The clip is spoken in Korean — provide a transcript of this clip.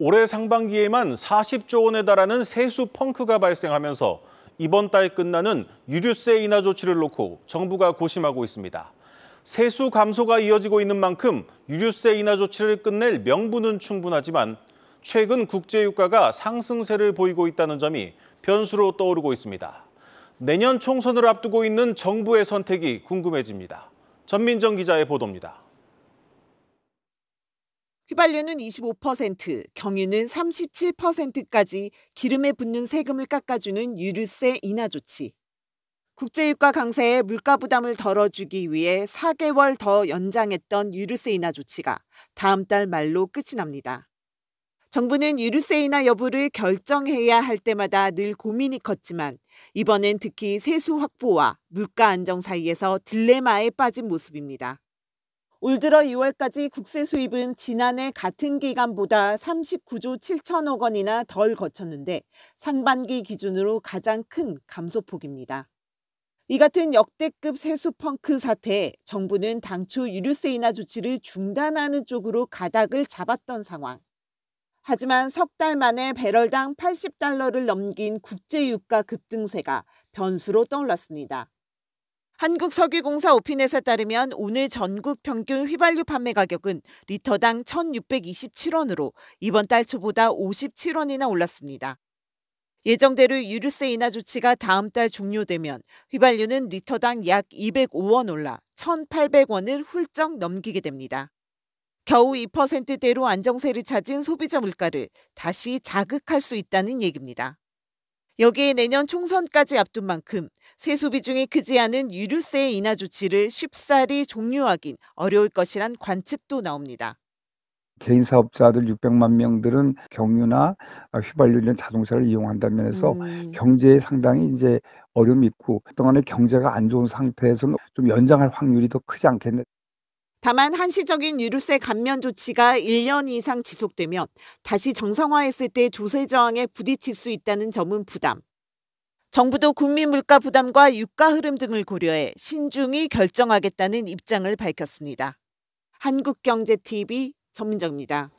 올해 상반기에만 40조 원에 달하는 세수 펑크가 발생하면서 이번 달 끝나는 유류세 인하 조치를 놓고 정부가 고심하고 있습니다. 세수 감소가 이어지고 있는 만큼 유류세 인하 조치를 끝낼 명분은 충분하지만 최근 국제유가가 상승세를 보이고 있다는 점이 변수로 떠오르고 있습니다. 내년 총선을 앞두고 있는 정부의 선택이 궁금해집니다. 전민정 기자의 보도입니다. 휘발유는 25%, 경유는 37%까지 기름에 붙는 세금을 깎아주는 유류세 인하 조치. 국제유가 강세에 물가 부담을 덜어주기 위해 4개월 더 연장했던 유류세 인하 조치가 다음 달 말로 끝이 납니다. 정부는 유류세 인하 여부를 결정해야 할 때마다 늘 고민이 컸지만 이번엔 특히 세수 확보와 물가 안정 사이에서 딜레마에 빠진 모습입니다. 올 들어 2월까지 국세 수입은 지난해 같은 기간보다 39조 7천억 원이나 덜 거쳤는데 상반기 기준으로 가장 큰 감소폭입니다. 이 같은 역대급 세수 펑크 사태에 정부는 당초 유류세 인하 조치를 중단하는 쪽으로 가닥을 잡았던 상황. 하지만 석 달 만에 배럴당 80달러를 넘긴 국제유가 급등세가 변수로 떠올랐습니다. 한국석유공사 오피넷에 따르면 오늘 전국 평균 휘발유 판매 가격은 리터당 1,627원으로 이번 달 초보다 57원이나 올랐습니다. 예정대로 유류세 인하 조치가 다음 달 종료되면 휘발유는 리터당 약 205원 올라 1,800원을 훌쩍 넘기게 됩니다. 겨우 2%대로 안정세를 찾은 소비자 물가를 다시 자극할 수 있다는 얘기입니다. 여기에 내년 총선까지 앞둔 만큼 세수 비중이 크지 않은 유류세 인하 조치를 쉽사리 종료하긴 어려울 것이란 관측도 나옵니다. 개인 사업자들 600만 명들은 경유나 휘발유 자동차를 이용한다 면에서 음. 경제에 상당히 이제 어려움이 있고 그동안에 경제가 안 좋은 상태에서는 좀 연장할 확률이 더 크지 않겠네. 다만 한시적인 유류세 감면 조치가 1년 이상 지속되면 다시 정상화했을 때 조세 저항에 부딪힐 수 있다는 점은 부담. 정부도 국민 물가 부담과 유가 흐름 등을 고려해 신중히 결정하겠다는 입장을 밝혔습니다. 한국경제TV 전민정입니다.